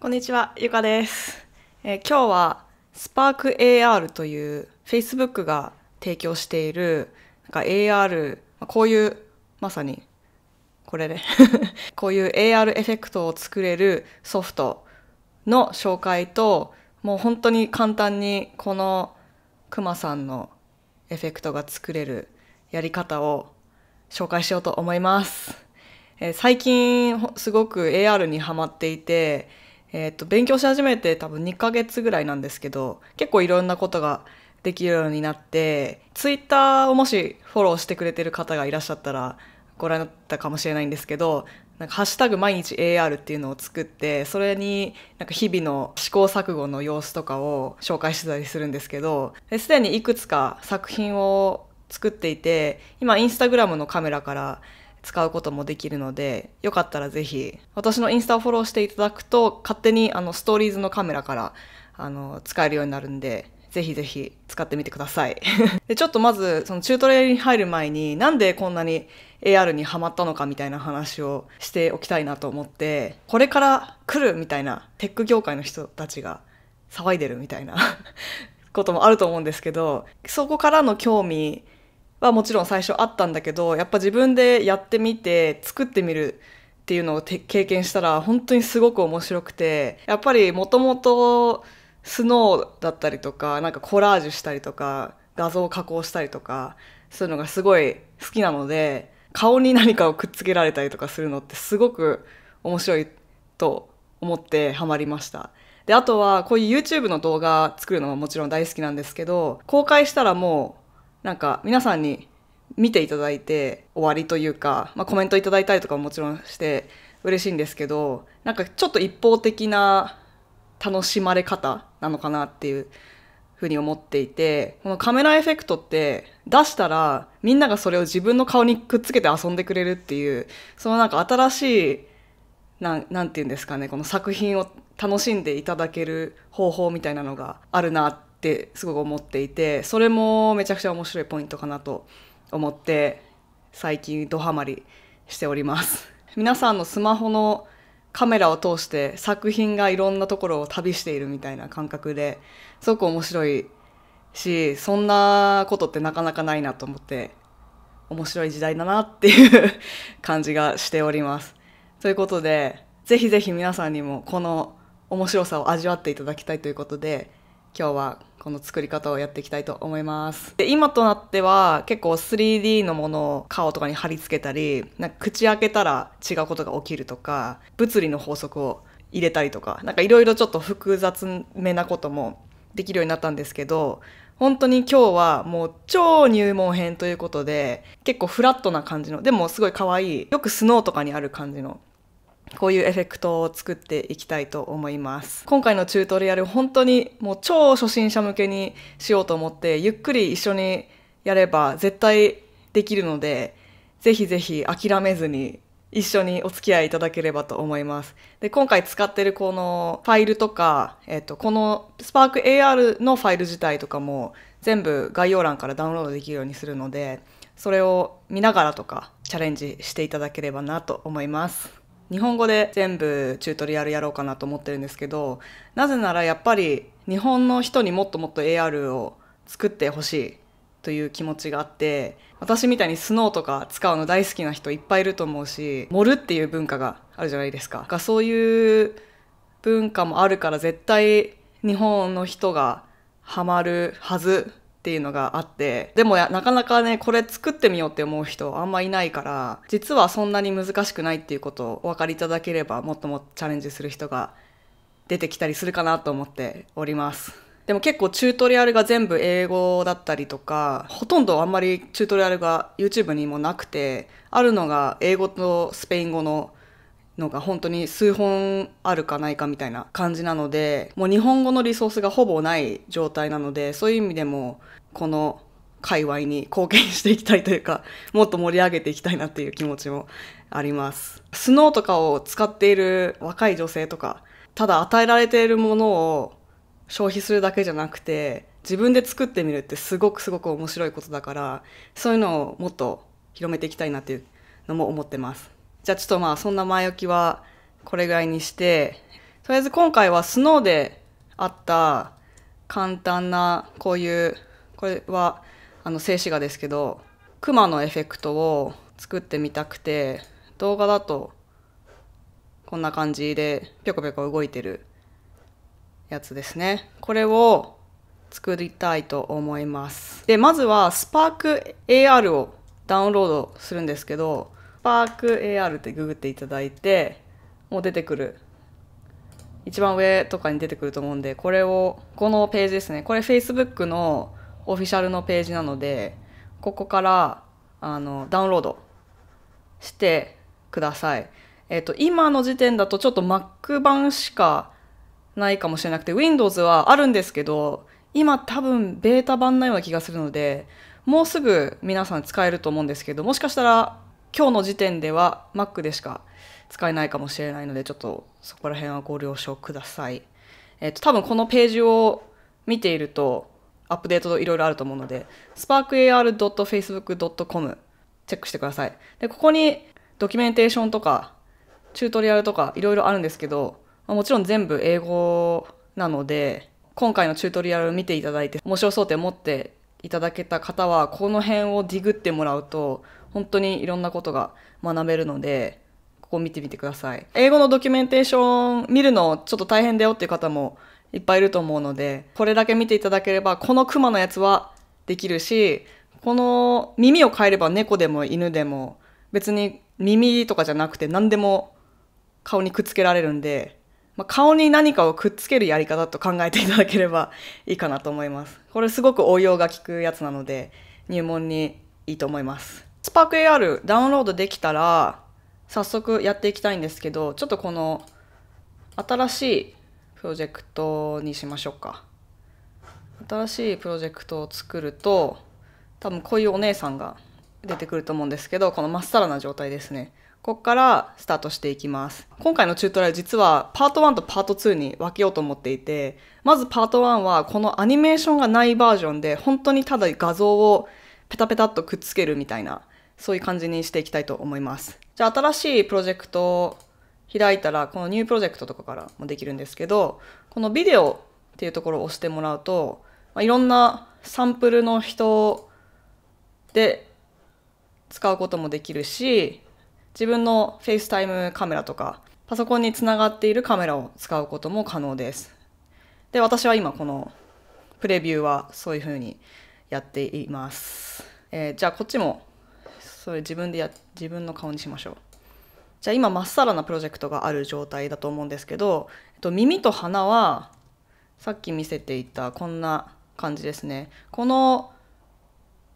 こんにちは、ゆかです。えー、今日は Spark AR という Facebook が提供しているなんか AR、こういうまさにこれで、こういう AR エフェクトを作れるソフトの紹介ともう本当に簡単にこのくまさんのエフェクトが作れるやり方を紹介しようと思います。えー、最近すごく AR にハマっていてえっ、ー、と、勉強し始めて多分2ヶ月ぐらいなんですけど、結構いろんなことができるようになって、ツイッターをもしフォローしてくれてる方がいらっしゃったらご覧になったかもしれないんですけど、なんかハッシュタグ毎日 AR っていうのを作って、それになんか日々の試行錯誤の様子とかを紹介してたりするんですけど、すでにいくつか作品を作っていて、今インスタグラムのカメラから使うこともできるので、よかったらぜひ、私のインスタをフォローしていただくと、勝手にあのストーリーズのカメラから、あの、使えるようになるんで、ぜひぜひ使ってみてください。でちょっとまず、そのチュートリアルに入る前に、なんでこんなに AR にハマったのかみたいな話をしておきたいなと思って、これから来るみたいな、テック業界の人たちが騒いでるみたいな こともあると思うんですけど、そこからの興味はもちろん最初あったんだけどやっぱ自分でやってみて作ってみるっていうのを経験したら本当にすごく面白くてやっぱりもともとスノーだったりとかなんかコラージュしたりとか画像を加工したりとかそういうのがすごい好きなので顔に何かをくっつけられたりとかするのってすごく面白いと思ってハマりました。であとはこういう YouTube の動画作るのももちろん大好きなんですけど公開したらもうなんか皆さんに見ていただいて終わりというか、まあ、コメントいただいたりとかももちろんして嬉しいんですけどなんかちょっと一方的な楽しまれ方なのかなっていうふうに思っていてこのカメラエフェクトって出したらみんながそれを自分の顔にくっつけて遊んでくれるっていうそのなんか新しい何て言うんですかねこの作品を楽しんでいただける方法みたいなのがあるなってってすごく思っていてそれもめちゃくちゃ面白いポイントかなと思って最近ドハマりしております 皆さんのスマホのカメラを通して作品がいろんなところを旅しているみたいな感覚ですごく面白いしそんなことってなかなかないなと思って面白い時代だなっていう感じがしております。ということでぜひぜひ皆さんにもこの面白さを味わっていただきたいということで今日はこの作り方をやっていきたいと思います。で、今となっては結構 3D のものを顔とかに貼り付けたり、なんか口開けたら違うことが起きるとか、物理の法則を入れたりとか、なんかいろいろちょっと複雑めなこともできるようになったんですけど、本当に今日はもう超入門編ということで、結構フラットな感じの、でもすごい可愛い、よくスノーとかにある感じのこういうエフェクトを作っていきたいと思います。今回のチュートリアル本当にもう超初心者向けにしようと思ってゆっくり一緒にやれば絶対できるのでぜひぜひ諦めずに一緒にお付き合いいただければと思います。で、今回使ってるこのファイルとか、えっと、この Spark AR のファイル自体とかも全部概要欄からダウンロードできるようにするので、それを見ながらとかチャレンジしていただければなと思います。日本語で全部チュートリアルやろうかなと思ってるんですけどなぜならやっぱり日本の人にもっともっと AR を作ってほしいという気持ちがあって私みたいにスノーとか使うの大好きな人いっぱいいると思うし盛るっていう文化があるじゃないですかかそういう文化もあるから絶対日本の人がハマるはずっていうのがあってでもなかなかねこれ作ってみようって思う人あんまいないから実はそんなに難しくないっていうことをお分かりいただければもっともっとチャレンジする人が出てきたりするかなと思っております。でも結構チュートリアルが全部英語だったりとか、ほとんどあんまりチュートリアルが YouTube にもなくて、あるのが英語とスペイン語ののが本当に数本あるかないかみたいな感じなので、もう日本語のリソースがほぼない状態なので、そういう意味でもこの界隈に貢献していきたいというか、もっと盛り上げていきたいなっていう気持ちもあります。スノーとかを使っている若い女性とか、ただ与えられているものを消費するだけじゃなくて、自分で作ってみるってすごくすごく面白いことだから、そういうのをもっと広めていきたいなっていうのも思ってます。じゃあちょっとまあそんな前置きはこれぐらいにして、とりあえず今回はスノーであった簡単なこういうこれはあの静止画ですけどクマのエフェクトを作ってみたくて動画だとこんな感じでぴょこぴょこ動いてるやつですねこれを作りたいと思いますでまずは Spark AR をダウンロードするんですけど Spark AR ってググっていただいてもう出てくる一番上とかに出てくると思うんでこれをこのページですねこれ Facebook のオフィシャルのページなのでここからあのダウンロードしてください。えっ、と、今の時点だとちょっと Mac 版しかないかもしれなくて Windows はあるんですけど今多分ベータ版なような気がするのでもうすぐ皆さん使えると思うんですけどもしかしたら今日の時点では Mac でしか使えないかもしれないのでちょっとそこら辺はご了承ください。えっ、と多分このページを見ているとアップデートいろいろあると思うので、sparkar.facebook.com チェックしてください。で、ここにドキュメンテーションとか、チュートリアルとかいろいろあるんですけど、まあ、もちろん全部英語なので、今回のチュートリアルを見ていただいて、面白そうって思っていただけた方は、この辺をディグってもらうと、本当にいろんなことが学べるので、ここ見てみてください。英語のドキュメンテーション見るのちょっと大変だよっていう方もいっぱいいると思うので、これだけ見ていただければ、このクマのやつはできるし、この耳を変えれば猫でも犬でも、別に耳とかじゃなくて何でも顔にくっつけられるんで、まあ、顔に何かをくっつけるやり方と考えていただければ いいかなと思います。これすごく応用が効くやつなので、入門にいいと思います。スパーク AR ダウンロードできたら、早速やっていきたいんですけど、ちょっとこの新しいプロジェクトにしましょうか新しいプロジェクトを作ると多分こういうお姉さんが出てくると思うんですけどこのまっさらな状態ですねここからスタートしていきます今回のチュートラル実はパート1とパート2に分けようと思っていてまずパート1はこのアニメーションがないバージョンで本当にただ画像をペタペタっとくっつけるみたいなそういう感じにしていきたいと思いますじゃあ新しいプロジェクト開いたらこのニュープロジェクトとかからもできるんですけどこのビデオっていうところを押してもらうと、まあ、いろんなサンプルの人で使うこともできるし自分の FaceTime カメラとかパソコンにつながっているカメラを使うことも可能です。で私は今このプレビューはそういうふうにやっています。えー、じゃあこっちもそれ自分でや自分の顔にしましょう。じゃあ今まっさらなプロジェクトがある状態だと思うんですけど、えっと、耳と鼻はさっき見せていたこんな感じですね。この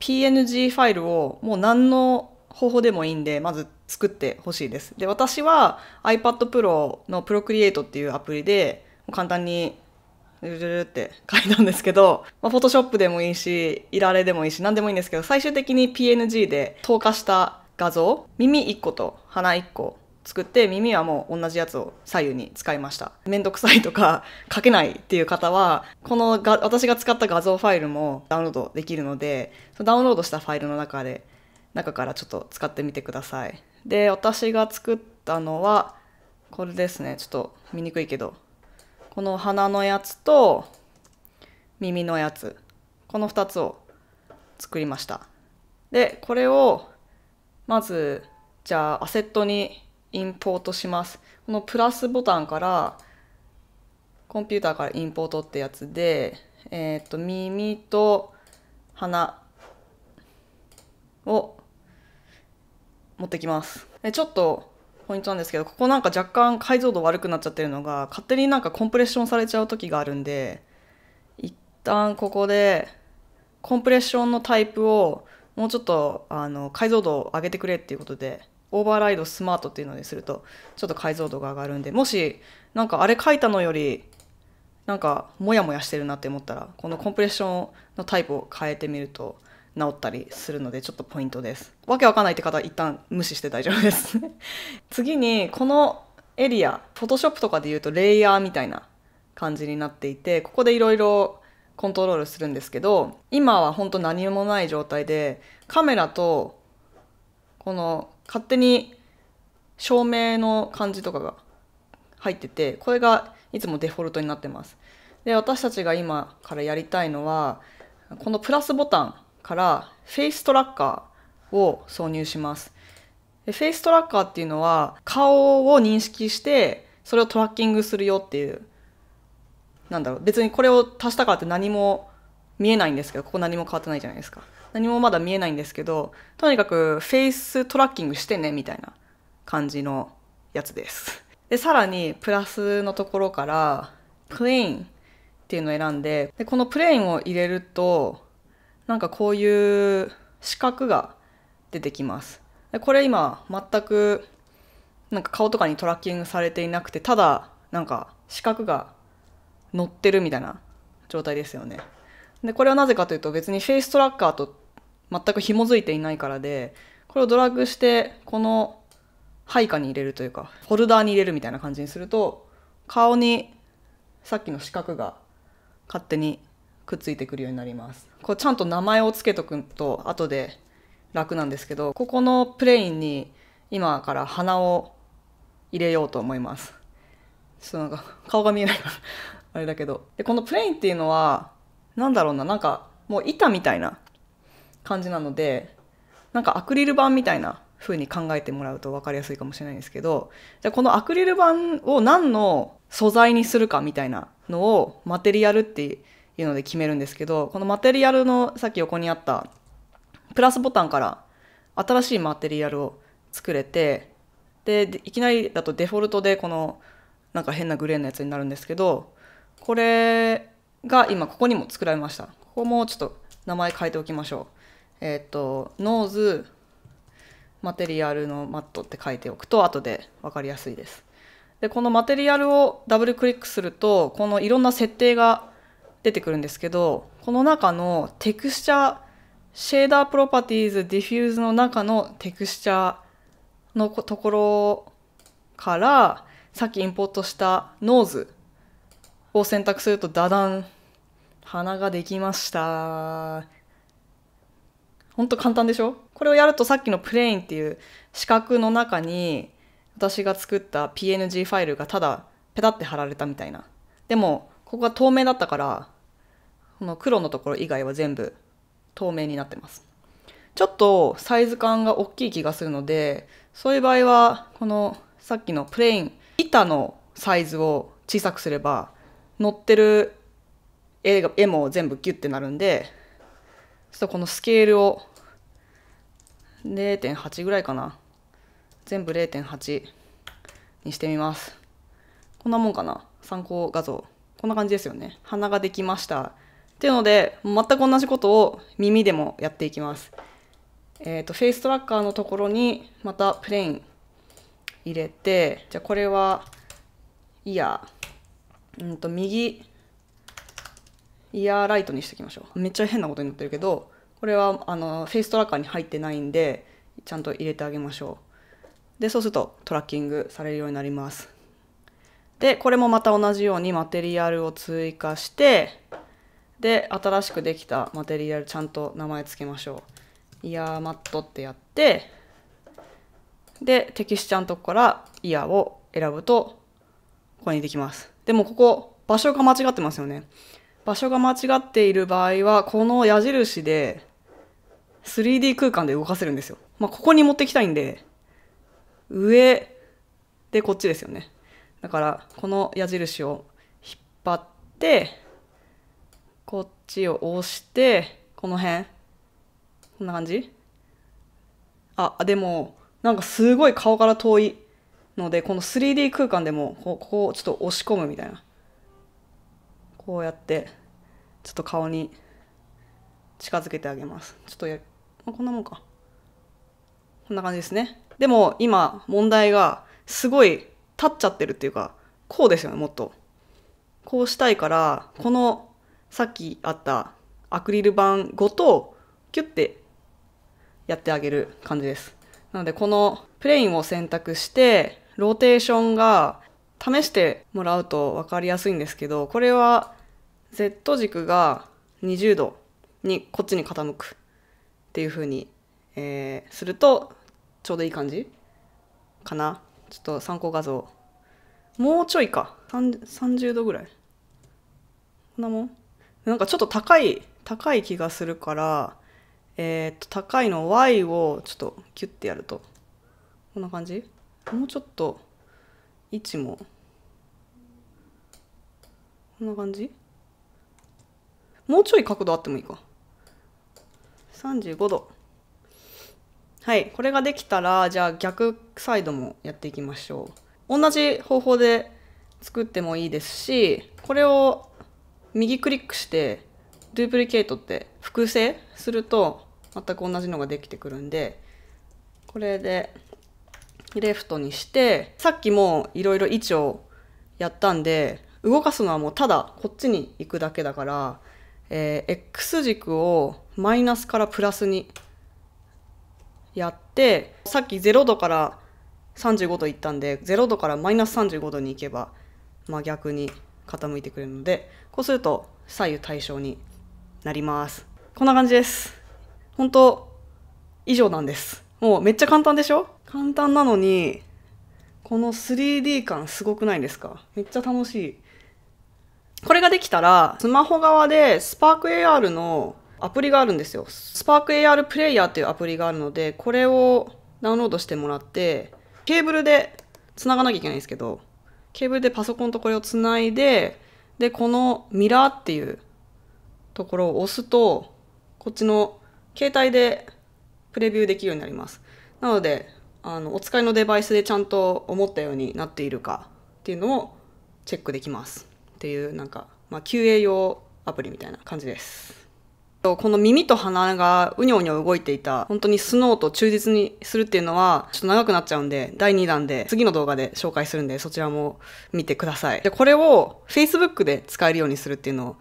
PNG ファイルをもう何の方法でもいいんで、まず作ってほしいです。で、私は iPad Pro の Procreate っていうアプリで、簡単にルルルって書いたんですけど、まあ、Photoshop でもいいし、いられでもいいし、何でもいいんですけど、最終的に PNG で透過した画像耳1個と鼻1個作って耳はもう同じやつを左右に使いましためんどくさいとか書けないっていう方はこのが私が使った画像ファイルもダウンロードできるのでそのダウンロードしたファイルの中で中からちょっと使ってみてくださいで私が作ったのはこれですねちょっと見にくいけどこの鼻のやつと耳のやつこの2つを作りましたでこれをまず、じゃあ、アセットにインポートします。このプラスボタンから、コンピューターからインポートってやつで、えっ、ー、と、耳と鼻を持ってきます。ちょっとポイントなんですけど、ここなんか若干解像度悪くなっちゃってるのが、勝手になんかコンプレッションされちゃう時があるんで、一旦ここで、コンプレッションのタイプをもうちょっとあの解像度を上げてくれっていうことでオーバーライドスマートっていうのにするとちょっと解像度が上がるんでもしなんかあれ書いたのよりなんかモヤモヤしてるなって思ったらこのコンプレッションのタイプを変えてみると治ったりするのでちょっとポイントです。わけわかんないって方一旦無視して大丈夫です 次にこのエリア、Photoshop とかで言うとレイヤーみたいな感じになっていて、ここでいろいろコントロールするんですけど今は本当何もない状態でカメラとこの勝手に照明の感じとかが入っててこれがいつもデフォルトになってますで私たちが今からやりたいのはこのプラスボタンからフェイストラッカーを挿入しますフェイストラッカーっていうのは顔を認識してそれをトラッキングするよっていうなんだろう別にこれを足したからって何も見えないんですけどここ何も変わってないじゃないですか何もまだ見えないんですけどとにかくフェイストラッキングしてねみたいな感じのやつですでさらにプラスのところからプレインっていうのを選んででこのプレインを入れるとなんかこういう四角が出てきますでこれ今全くなんか顔とかにトラッキングされていなくてただなんか四角が乗ってるみたいな状態ですよね。でこれはなぜかというと別にフェイストラッカーと全く紐づいていないからでこれをドラッグしてこの配下に入れるというかフォルダーに入れるみたいな感じにすると顔にさっきの四角が勝手にくっついてくるようになります。こうちゃんと名前を付けとくと後で楽なんですけどここのプレインに今から鼻を入れようと思います。ちょっとなんか顔が見えないからあれだけどでこのプレインっていうのはなんだろうななんかもう板みたいな感じなのでなんかアクリル板みたいな風に考えてもらうと分かりやすいかもしれないんですけどじゃこのアクリル板を何の素材にするかみたいなのをマテリアルっていうので決めるんですけどこのマテリアルのさっき横にあったプラスボタンから新しいマテリアルを作れてでいきなりだとデフォルトでこのなんか変なグレーのやつになるんですけどこれが今ここにも作られました。ここもちょっと名前変えておきましょう。えっ、ー、と、ノーズマテリアルのマットって書いておくと後で分かりやすいです。で、このマテリアルをダブルクリックすると、このいろんな設定が出てくるんですけど、この中のテクスチャー、シェーダープロパティーズ、ディフューズの中のテクスチャーのところから、さっきインポートしたノーズを選択するとダダン花ができましたほんと簡単でしょこれをやるとさっきのプレインっていう四角の中に私が作った PNG ファイルがただペタって貼られたみたいなでもここが透明だったからこの黒のところ以外は全部透明になってますちょっとサイズ感が大きい気がするのでそういう場合はこのさっきのプレイン板のサイズを小さくすれば載ってる絵が絵も全部ギュッてなるんでちょっとこのスケールを0.8ぐらいかな全部0.8にしてみますこんなもんかな参考画像こんな感じですよね鼻ができましたっていうので全く同じことを耳でもやっていきますえっ、ー、とフェイストラッカーのところにまたプレイン入れてじゃあこれはイヤーうんと右イヤーライトにしておきましょうめっちゃ変なことになってるけどこれはあのフェイストラッカーに入ってないんでちゃんと入れてあげましょうでそうするとトラッキングされるようになりますでこれもまた同じようにマテリアルを追加してで新しくできたマテリアルちゃんと名前つけましょうイヤーマットってやってでテキスチャーのとこからイヤーを選ぶとここにできます。でもここ、場所が間違ってますよね。場所が間違っている場合は、この矢印で 3D 空間で動かせるんですよ。まあ、ここに持ってきたいんで、上でこっちですよね。だから、この矢印を引っ張って、こっちを押して、この辺。こんな感じあ、でも、なんかすごい顔から遠い。のでこの 3D 空間でもここをちょっと押し込むみたいなこうやってちょっと顔に近づけてあげますちょっとやこんなもんかこんな感じですねでも今問題がすごい立っちゃってるっていうかこうですよねもっとこうしたいからこのさっきあったアクリル板ごとキュッてやってあげる感じですなのでこのプレインを選択してローテーションが試してもらうと分かりやすいんですけどこれは Z 軸が20度にこっちに傾くっていう風に、えー、するとちょうどいい感じかなちょっと参考画像もうちょいか30度ぐらいこんなもんなんかちょっと高い高い気がするからえー、っと高いの Y をちょっとキュッてやるとこんな感じもうちょっと位置もこんな感じもうちょい角度あってもいいか35度はいこれができたらじゃあ逆サイドもやっていきましょう同じ方法で作ってもいいですしこれを右クリックしてドゥプリケートって複製すると全く同じのができてくるんでこれでレフトにしてさっきもいろいろ位置をやったんで動かすのはもうただこっちに行くだけだから、えー、X 軸をマイナスからプラスにやってさっき0度から35度いったんで0度からマイナス35度に行けば、まあ、逆に傾いてくれるのでこうすると左右対称になりますこんな感じです本当以上なんですもうめっちゃ簡単でしょ簡単なのにこの 3D 感すごくないですかめっちゃ楽しいこれができたらスマホ側で SparkAR のアプリがあるんですよ SparkAR プレイヤーっていうアプリがあるのでこれをダウンロードしてもらってケーブルで繋がなきゃいけないんですけどケーブルでパソコンとこれをつないででこのミラーっていうところを押すとこっちの携帯でプレビューできるようになりますなのであのお使いのデバイスでちゃんと思ったようになっているかっていうのをチェックできますっていうなんか、まあ、QA 用アプリみたいな感じです。この耳と鼻がうにょうにょ動いていた本当にスノーと忠実にするっていうのはちょっと長くなっちゃうんで第2弾で次の動画で紹介するんでそちらも見てください。でこれを Facebook で使えるようにするっていうのを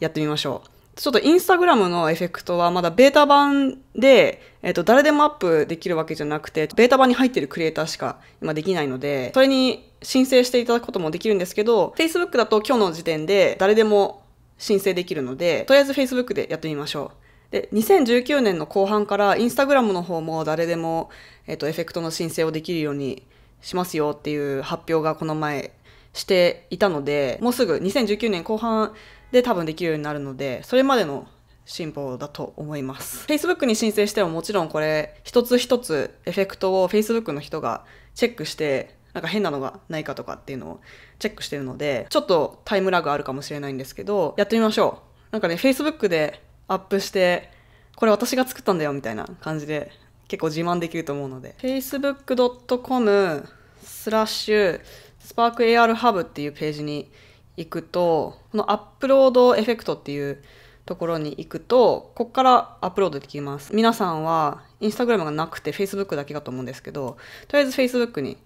やってみましょう。ちょっとインスタグラムのエフェクトはまだベータ版で、えっ、と、誰でもアップできるわけじゃなくて、ベータ版に入ってるクリエイターしか今できないので、それに申請していただくこともできるんですけど、Facebook だと今日の時点で誰でも申請できるので、とりあえず Facebook でやってみましょう。で、2019年の後半からインスタグラムの方も誰でも、えっ、と、エフェクトの申請をできるようにしますよっていう発表がこの前していたので、もうすぐ2019年後半で多分できるようになるのでそれまでの進歩だと思います。Facebook に申請してももちろんこれ一つ一つエフェクトを Facebook の人がチェックしてなんか変なのがないかとかっていうのをチェックしてるのでちょっとタイムラグあるかもしれないんですけどやってみましょう。なんかね Facebook でアップしてこれ私が作ったんだよみたいな感じで結構自慢できると思うので facebook.com スラッシュスパーク AR ハブっていうページに行くとこのアップロードエフェクトっていうところに行くとここからアップロードできます皆さんはインスタグラムがなくて Facebook だけだと思うんですけどとりあえず Facebook に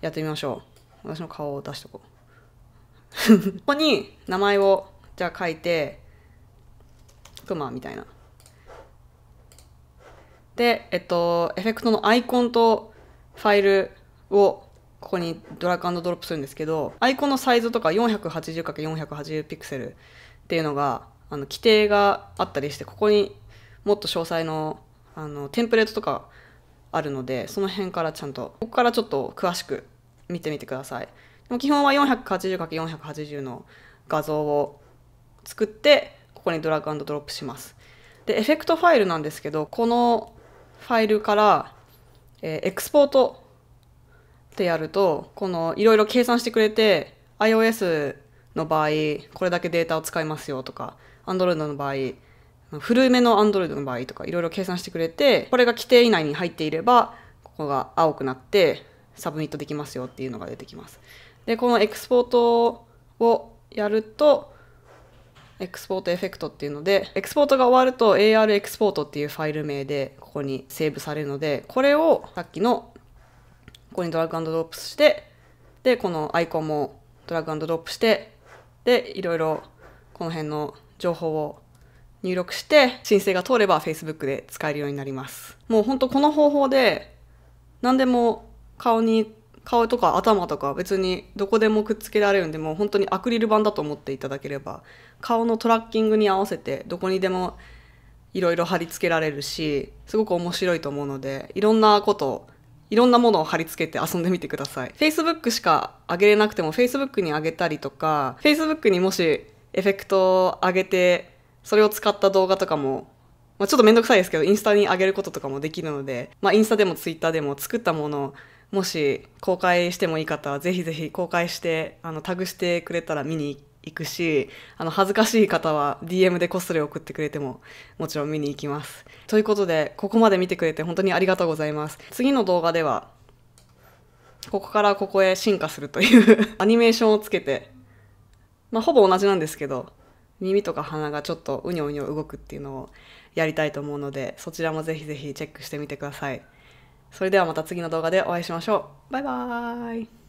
やってみましょう私の顔を出しとこう ここに名前をじゃあ書いてクマみたいなでえっとエフェクトのアイコンとファイルをここにドラッグドロップするんですけどアイコンのサイズとか 480×480 ピクセルっていうのがあの規定があったりしてここにもっと詳細のあのテンプレートとかあるのでその辺からちゃんとここからちょっと詳しく見てみてくださいでも基本は 480×480 の画像を作ってここにドラッグドロップしますでエフェクトファイルなんですけどこのファイルから、えー、エクスポートってやるとこのいろいろ計算してくれて iOS の場合これだけデータを使いますよとか Android の場合古めの Android の場合とかいろいろ計算してくれてこれが規定以内に入っていればここが青くなってサブミットできますよっていうのが出てきます。でこのエクスポートをやるとエクスポートエフェクトっていうのでエクスポートが終わると AR エクスポートっていうファイル名でここにセーブされるのでこれをさっきのここにドラッグドロップしてでこのアイコンもドラッグアンドドロップしてでいろいろこの辺の情報を入力して申請が通れば Facebook で使えるようになりますもうほんとこの方法で何でも顔に顔とか頭とか別にどこでもくっつけられるんでもう本当にアクリル板だと思っていただければ顔のトラッキングに合わせてどこにでもいろいろ貼り付けられるしすごく面白いと思うのでいろんなこといろんなものを貼り付けて遊んでみてください。Facebook しか上げれなくても Facebook に上げたりとか、Facebook にもしエフェクトを上げて、それを使った動画とかも、まあ、ちょっとめんどくさいですけど、インスタに上げることとかもできるので、まあ、インスタでも Twitter でも作ったものをもし公開してもいい方は、ぜひぜひ公開して、あの、タグしてくれたら見に行くし、あの、恥ずかしい方は DM でこっそり送ってくれても、もちろん見に行きます。ということで、ここまで見てくれて本当にありがとうございます。次の動画では、ここからここへ進化するという アニメーションをつけて、まあ、ほぼ同じなんですけど、耳とか鼻がちょっとうにょうにょ動くっていうのをやりたいと思うので、そちらもぜひぜひチェックしてみてください。それではまた次の動画でお会いしましょう。バイバーイ。